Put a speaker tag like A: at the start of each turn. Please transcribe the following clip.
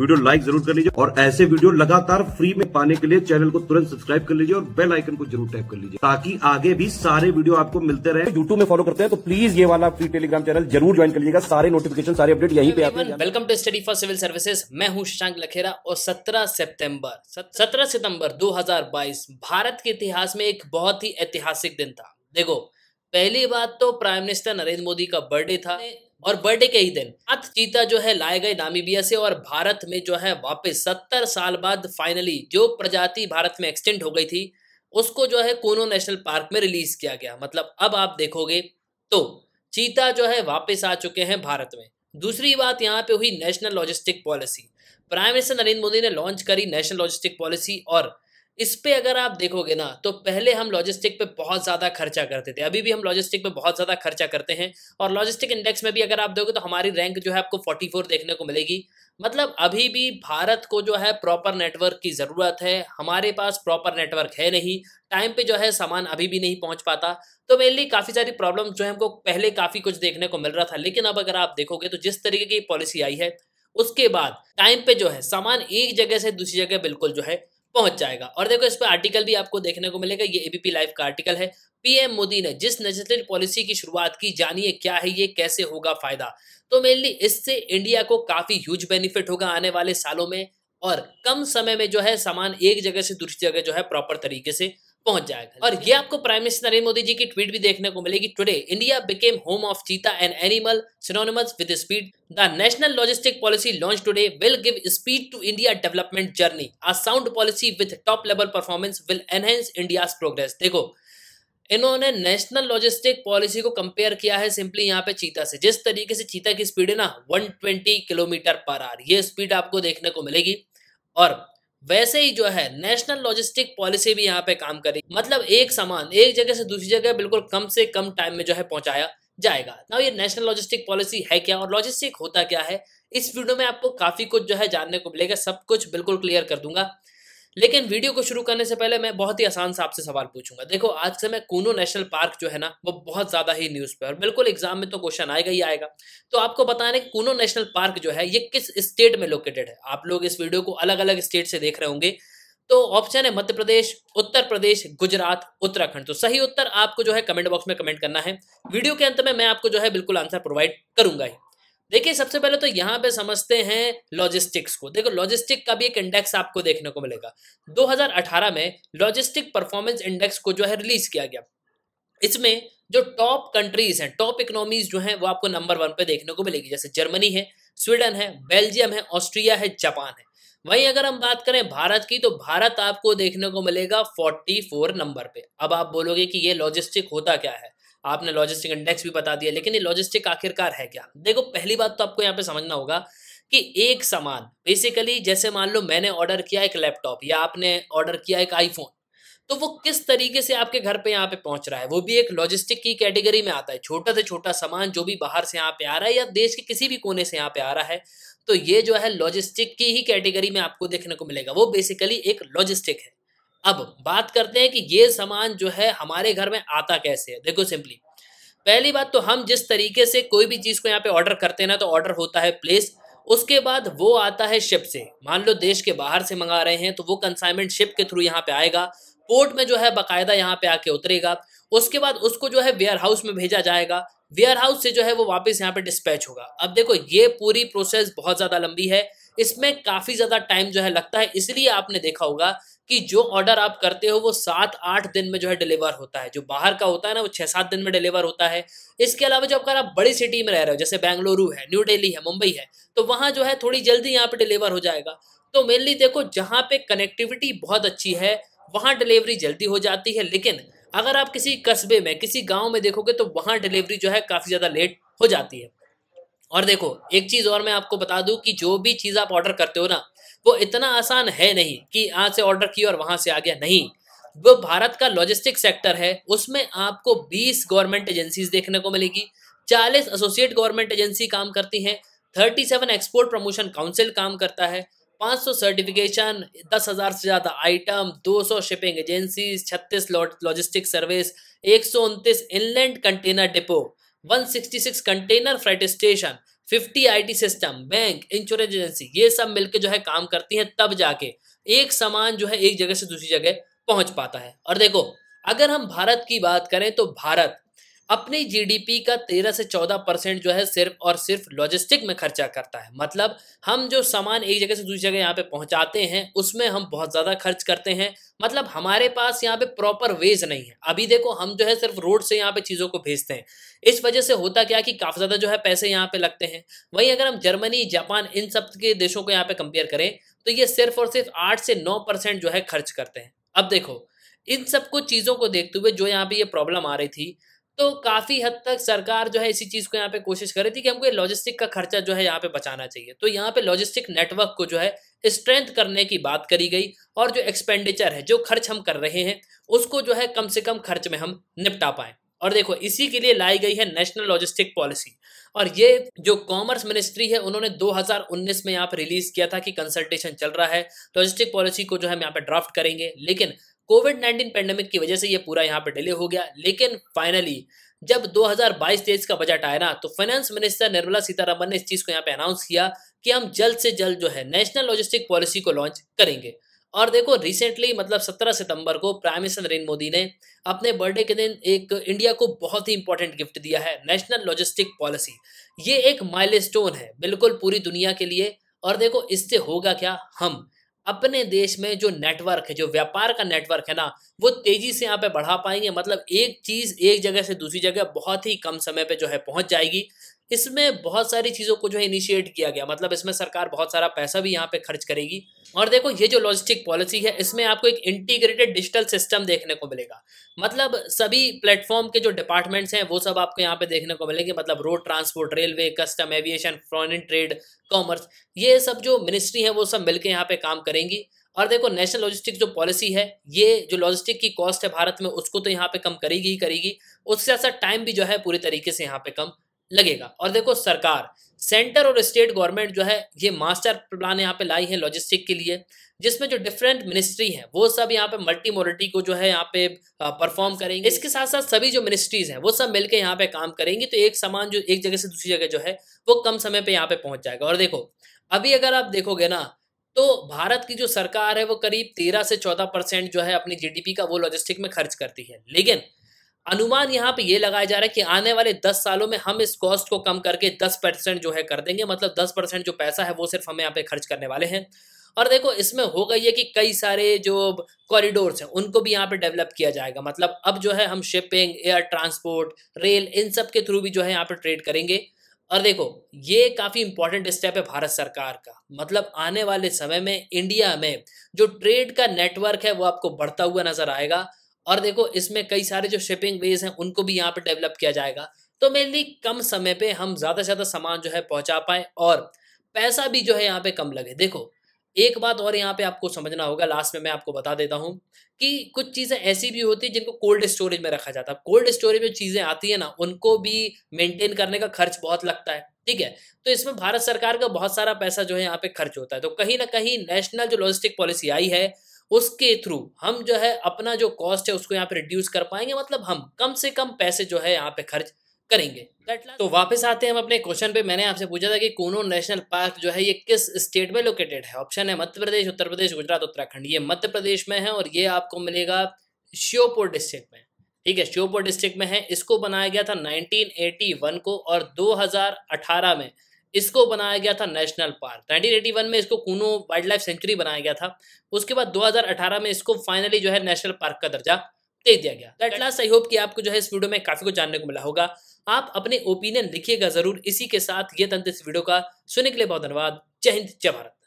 A: video like जरूर कर लीजिए और ऐसे वीडियो लगातार फ्री में पाने के लिए चैनल को तुरंत सब्सक्राइब कर लीजिए और बेल आइकन को जरूर टैप कर लीजिए ताकि आगे भी सारे वीडियो आपको मिलते रहे यूट्यूब में फॉलो करते हैं तो प्लीज ये वाला फ्री टेलीग्राम चैनल जरूर ज्वाइन कर लीजिएगा सारे नोटिफिकेशन सारे अपडेट यही पे आते हैं welcome to study for civil services मैं हूँ शशांक लखेरा और सत्रह सेप्टेम्बर सत्रह सितम्बर दो भारत के इतिहास में एक बहुत ही ऐतिहासिक दिन था देखो पहली बात तो प्राइम मिनिस्टर नरेंद्र मोदी का बर्थडे था और बर्थडे के ही दिन सात चीता जो है लाए गए नामीबिया से और भारत में जो है वापस सत्तर साल बाद फाइनली जो प्रजाति भारत में एक्सटेंड हो गई थी उसको जो है कोनो नेशनल पार्क में रिलीज किया गया मतलब अब आप देखोगे तो चीता जो है वापस आ चुके हैं भारत में दूसरी बात यहाँ पे हुई national logistic policy prime minister Narendra Modi ने लॉन्च करी नेशनल लॉजिस्टिक पॉलिसी और इस पे अगर आप देखोगे ना तो पहले हम लॉजिस्टिक पे बहुत ज़्यादा खर्चा करते थे अभी भी हम लॉजिस्टिक पे बहुत ज़्यादा खर्चा करते हैं और लॉजिस्टिक इंडेक्स में भी अगर आप देखोगे तो हमारी रैंक जो है आपको 44 देखने को मिलेगी मतलब अभी भी भारत को जो है प्रॉपर नेटवर्क की ज़रूरत है हमारे पास प्रॉपर नेटवर्क है नहीं टाइम पे जो है सामान अभी भी नहीं पहुंच पाता तो मेनली काफ़ी सारी प्रॉब्लम जो है हमको पहले काफ़ी कुछ देखने को मिल रहा था लेकिन अब अगर आप देखोगे तो जिस तरीके की पॉलिसी आई है उसके बाद टाइम पे जो है सामान एक जगह से दूसरी जगह बिल्कुल जो है पहुंच जाएगा और देखो इस पर आर्टिकल भी आपको देखने को मिलेगा ये एबीपी लाइव का आर्टिकल है पीएम मोदी ने जिस नेशनल पॉलिसी की शुरुआत की जानिए क्या है ये कैसे होगा फायदा तो मेनली इससे इंडिया को काफी ह्यूज बेनिफिट होगा आने वाले सालों में और कम समय में जो है सामान एक जगह से दूसरी जगह जो है प्रॉपर तरीके से पहुंच जाएगा और ये आपको प्राइम मिनिस्टर नरेंद्र मोदी जी की ट्वीट भी देखने को मिलेगी today India became home of cheetah and animal synonymous with speed the national logistic policy launch today will give speed to India development journey a sound policy with top level performance will enhance India progress देखो इन्होंने national logistic policy को compare किया है simply यहाँ पे चीता से जिस तरीके से चीता की स्पीड है ना 120 किलोमीटर पर आर ये स्पीड आपको देखने को मिलेगी और वैसे ही जो है नेशनल लॉजिस्टिक पॉलिसी भी यहाँ पे काम करेगी मतलब एक सामान एक जगह से दूसरी जगह बिल्कुल कम से कम टाइम में जो है पहुंचाया जाएगा ना ये नेशनल लॉजिस्टिक पॉलिसी है क्या और लॉजिस्टिक होता क्या है इस वीडियो में आपको काफी कुछ जो है जानने को मिलेगा सब कुछ बिल्कुल क्लियर कर दूंगा लेकिन वीडियो को शुरू करने से पहले मैं बहुत ही आसान से आपसे सवाल पूछूंगा देखो आज से मैं कूनो नेशनल पार्क जो है ना वो बहुत ज्यादा ही न्यूज पे और बिल्कुल एग्जाम में तो क्वेश्चन आएगा ही आएगा तो आपको बताने कि नेशनल पार्क जो है ये किस स्टेट में लोकेटेड है आप लोग इस वीडियो को अलग अलग स्टेट से देख रहे होंगे तो ऑप्शन है मध्य प्रदेश उत्तर प्रदेश गुजरात उत्तराखंड तो सही उत्तर आपको जो है कमेंट बॉक्स में कमेंट करना है वीडियो के अंत में मैं आपको जो है बिल्कुल आंसर प्रोवाइड करूंगा ही देखिए सबसे पहले तो यहाँ पे समझते हैं लॉजिस्टिक्स को देखो लॉजिस्टिक का भी एक इंडेक्स आपको देखने को मिलेगा 2018 में लॉजिस्टिक परफॉर्मेंस इंडेक्स को जो है रिलीज किया गया इसमें जो टॉप कंट्रीज हैं टॉप इकोनॉमीज जो हैं वो आपको नंबर वन पे देखने को मिलेगी जैसे जर्मनी है स्वीडन है बेल्जियम है ऑस्ट्रिया है जापान है वहीं अगर हम बात करें भारत की तो भारत आपको देखने को मिलेगा 44 नंबर पे अब आप बोलोगे कि ये लॉजिस्टिक होता क्या है आपने लॉजिस्टिक इंडेक्स भी बता दिया लेकिन ये लॉजिस्टिक आखिरकार है क्या देखो पहली बात तो आपको यहाँ पे समझना होगा कि एक सामान बेसिकली जैसे मान लो मैंने ऑर्डर किया एक लैपटॉप या आपने ऑर्डर किया एक आईफोन तो वो किस तरीके से आपके घर पे यहाँ पे पहुंच रहा है वो भी एक लॉजिस्टिक की कैटेगरी में आता है छोटा से छोटा सामान जो भी बाहर से यहाँ पे आ रहा है या देश के किसी भी कोने से यहाँ पे आ रहा है तो ये जो है लॉजिस्टिक की ही कैटेगरी में आपको देखने को मिलेगा वो बेसिकली एक लॉजिस्टिक है अब बात करते हैं कि ये सामान जो है हमारे घर में आता कैसे है देखो सिंपली पहली बात तो हम जिस तरीके से कोई भी चीज़ को यहाँ पे ऑर्डर करते हैं ना तो ऑर्डर होता है प्लेस उसके बाद वो आता है शिप से मान लो देश के बाहर से मंगा रहे हैं तो वो कंसाइनमेंट शिप के थ्रू यहाँ पे आएगा पोर्ट में जो है बाकायदा यहाँ पे आके उतरेगा उसके बाद उसको जो है वेयर हाउस में भेजा जाएगा वेयर हाउस से जो है वो वापस यहाँ पे डिस्पैच होगा अब देखो ये पूरी प्रोसेस बहुत ज़्यादा लंबी है इसमें काफ़ी ज़्यादा टाइम जो है लगता है इसलिए आपने देखा होगा कि जो ऑर्डर आप करते हो वो सात आठ दिन में जो है डिलीवर होता है जो बाहर का होता है ना वो छः सात दिन में डिलीवर होता है इसके अलावा जो अगर आप बड़ी सिटी में रह रहे हो जैसे बेंगलुरु है न्यू डेली है मुंबई है तो वहाँ जो है थोड़ी जल्दी यहाँ पे डिलीवर हो जाएगा तो मेनली देखो जहाँ पे कनेक्टिविटी बहुत अच्छी है वहाँ डिलीवरी जल्दी हो जाती है लेकिन अगर आप किसी कस्बे में किसी गाँव में देखोगे तो वहाँ डिलीवरी जो है काफ़ी ज़्यादा लेट हो जाती है और देखो एक चीज़ और मैं आपको बता दूं कि जो भी चीज़ आप ऑर्डर करते हो ना वो इतना आसान है नहीं कि यहाँ से ऑर्डर किया और वहां से आ गया नहीं वो भारत का लॉजिस्टिक सेक्टर है उसमें आपको 20 गवर्नमेंट एजेंसीज देखने को मिलेगी 40 एसोसिएट गवर्नमेंट एजेंसी काम करती हैं 37 एक्सपोर्ट प्रमोशन काउंसिल काम करता है 500 सर्टिफिकेशन दस हज़ार से ज़्यादा item 200 shipping agencies 36 logistic service एक inland container depot 166 container freight station 50 IT system bank insurance agency ये सब मिलकर जो है काम करती हैं तब जाके एक सामान जो है एक जगह से दूसरी जगह पहुंच पाता है और देखो अगर हम भारत की बात करें तो भारत अपनी जीडीपी का 13 से 14 परसेंट जो है सिर्फ और सिर्फ लॉजिस्टिक में खर्चा करता है मतलब हम जो सामान एक जगह से दूसरी जगह यहाँ पे पहुँचाते हैं उसमें हम बहुत ज़्यादा खर्च करते हैं मतलब हमारे पास यहाँ पे प्रॉपर वेज नहीं है अभी देखो हम जो है सिर्फ रोड से यहाँ पे चीज़ों को भेजते हैं इस वजह से होता क्या कि काफ़ी ज़्यादा जो है पैसे यहाँ पे लगते हैं वहीं अगर हम जर्मनी जापान इन सब के देशों को यहाँ पे कंपेयर करें तो ये सिर्फ और सिर्फ आठ से नौ परसेंट जो है खर्च करते हैं अब देखो इन सबको चीज़ों को देखते हुए जो यहाँ पे ये प्रॉब्लम आ रही थी तो काफ़ी हद तक सरकार जो है इसी चीज़ को यहाँ पे कोशिश कर रही थी कि हमको लॉजिस्टिक का खर्चा जो है यहाँ पे बचाना चाहिए तो यहाँ पे लॉजिस्टिक नेटवर्क को जो है स्ट्रेंथ करने की बात करी गई और जो एक्सपेंडिचर है जो खर्च हम कर रहे हैं उसको जो है कम से कम खर्च में हम निपटा पाए और देखो इसी के लिए लाई गई है नेशनल लॉजिस्टिक पॉलिसी और ये जो कॉमर्स मिनिस्ट्री है उन्होंने 2019 में यहाँ पर रिलीज किया था कि कंसल्टेशन चल रहा है लॉजिस्टिक तो पॉलिसी को जो है हम यहाँ पर ड्राफ्ट करेंगे लेकिन कोविड 19 पेंडेमिक की वजह से ये पूरा यहाँ पर डिले हो गया लेकिन फाइनली जब 2022 हजार का बजट आया ना तो फाइनेंस मिनिस्टर निर्मला सीतारामन ने इस चीज़ को यहाँ पे अनाउंस किया कि हम जल्द से जल्द जो है नेशनल लॉजिस्टिक पॉलिसी को लॉन्च करेंगे और देखो रिसेंटली मतलब 17 सितंबर को प्राइम मिनिस्टर नरेंद्र मोदी ने अपने बर्थडे के दिन एक इंडिया को बहुत ही इंपॉर्टेंट गिफ्ट दिया है नेशनल लॉजिस्टिक पॉलिसी ये एक माइलस्टोन है बिल्कुल पूरी दुनिया के लिए और देखो इससे होगा क्या हम अपने देश में जो नेटवर्क है जो व्यापार का नेटवर्क है ना वो तेजी से यहाँ पे बढ़ा पाएंगे मतलब एक चीज़ एक जगह से दूसरी जगह बहुत ही कम समय पे जो है पहुंच जाएगी इसमें बहुत सारी चीज़ों को जो है इनिशिएट किया गया मतलब इसमें सरकार बहुत सारा पैसा भी यहाँ पे खर्च करेगी और देखो ये जो लॉजिस्टिक पॉलिसी है इसमें आपको एक इंटीग्रेटेड डिजिटल सिस्टम देखने को मिलेगा मतलब सभी प्लेटफॉर्म के जो डिपार्टमेंट्स हैं वो सब आपको यहाँ पे देखने को मिलेंगे मतलब road transport railway custom aviation foreign trade commerce ये सब जो मिनिस्ट्री है वो सब मिलकर यहाँ पे काम करेंगी और देखो नेशनल लॉजिस्टिक जो पॉलिसी है ये जो लॉजिस्टिक की कॉस्ट है भारत में उसको तो यहाँ पे कम करेगी ही करेगी उससे ऐसा टाइम भी जो है पूरी तरीके से यहाँ पे कम लगेगा और देखो सरकार सेंटर और स्टेट गवर्नमेंट जो है ये मास्टर प्लान यहाँ पे लाई है लॉजिस्टिक के लिए जिसमें जो डिफरेंट मिनिस्ट्री है वो सब यहाँ पे मल्टी मोरिटी को जो है यहाँ पे परफॉर्म करेंगे इसके साथ साथ सभी जो मिनिस्ट्रीज हैं वो सब मिलके यहाँ पे काम करेंगी तो एक सामान जो एक जगह से दूसरी जगह जो है वो कम समय पर यहाँ पे पहुंच जाएगा और देखो अभी अगर आप देखोगे ना तो भारत की जो सरकार है वो करीब तेरह से चौदह परसेंट जो है अपनी जीडीपी का वो लॉजिस्टिक में खर्च करती है लेकिन अनुमान यहाँ पे ये लगाया जा रहा है कि आने वाले दस सालों में हम इस कॉस्ट को कम करके दस परसेंट जो है कर देंगे मतलब दस परसेंट जो पैसा है वो सिर्फ हमें यहाँ पे खर्च करने वाले हैं और देखो इसमें हो गई है कि कई सारे जो कॉरिडोर्स हैं उनको भी यहाँ पे डेवलप किया जाएगा मतलब अब जो है हम शिपिंग एयर ट्रांसपोर्ट रेल इन सब के थ्रू भी जो है यहाँ पे ट्रेड करेंगे और देखो ये काफ़ी इंपॉर्टेंट स्टेप है भारत सरकार का मतलब आने वाले समय में इंडिया में जो ट्रेड का नेटवर्क है वो आपको बढ़ता हुआ नजर आएगा और देखो इसमें कई सारे जो शिपिंग बेस हैं उनको भी यहाँ पे डेवलप किया जाएगा तो मेनली कम समय पे हम ज़्यादा से ज़्यादा सामान जो है पहुँचा पाए और पैसा भी जो है यहाँ पे कम लगे देखो एक बात और यहाँ पे आपको समझना होगा लास्ट में मैं आपको बता देता हूँ कि कुछ चीज़ें ऐसी भी होती है जिनको कोल्ड स्टोरेज में रखा जाता है कोल्ड स्टोरेज में चीज़ें आती है ना उनको भी मेंटेन करने का खर्च बहुत लगता है ठीक है तो इसमें भारत सरकार का बहुत सारा पैसा जो है यहाँ पे खर्च होता है तो कहीं ना कहीं नेशनल जो लॉजिस्टिक पॉलिसी आई है उसके थ्रू हम जो है अपना जो कॉस्ट है उसको यहाँ पे रिड्यूस कर पाएंगे मतलब हम कम से कम पैसे जो है यहाँ पे खर्च करेंगे तो वापस आते हैं हम अपने क्वेश्चन पे मैंने आपसे पूछा था कि कोनो नेशनल पार्क जो है ये किस स्टेट में लोकेटेड है ऑप्शन है मध्य प्रदेश उत्तर प्रदेश गुजरात उत्तराखंड ये मध्य प्रदेश में है और ये आपको मिलेगा श्योपुर डिस्ट्रिक्ट में ठीक है श्योपुर डिस्ट्रिक्ट में है इसको बनाया गया था नाइनटीन को और दो में इसको बनाया गया था नेशनल पार्क 1981 में इसको कूनो वाइल्ड लाइफ सेंचुरी बनाया गया था उसके बाद 2018 में इसको फाइनली जो है नेशनल पार्क का दर्जा दे दिया गया एट लास्ट आई होप कि आपको जो है इस वीडियो में काफ़ी कुछ जानने को मिला होगा आप अपने ओपिनियन लिखिएगा ज़रूर इसी के साथ ये तंत्र इस वीडियो का सुनने के लिए बहुत धन्यवाद जय हिंद जय भारत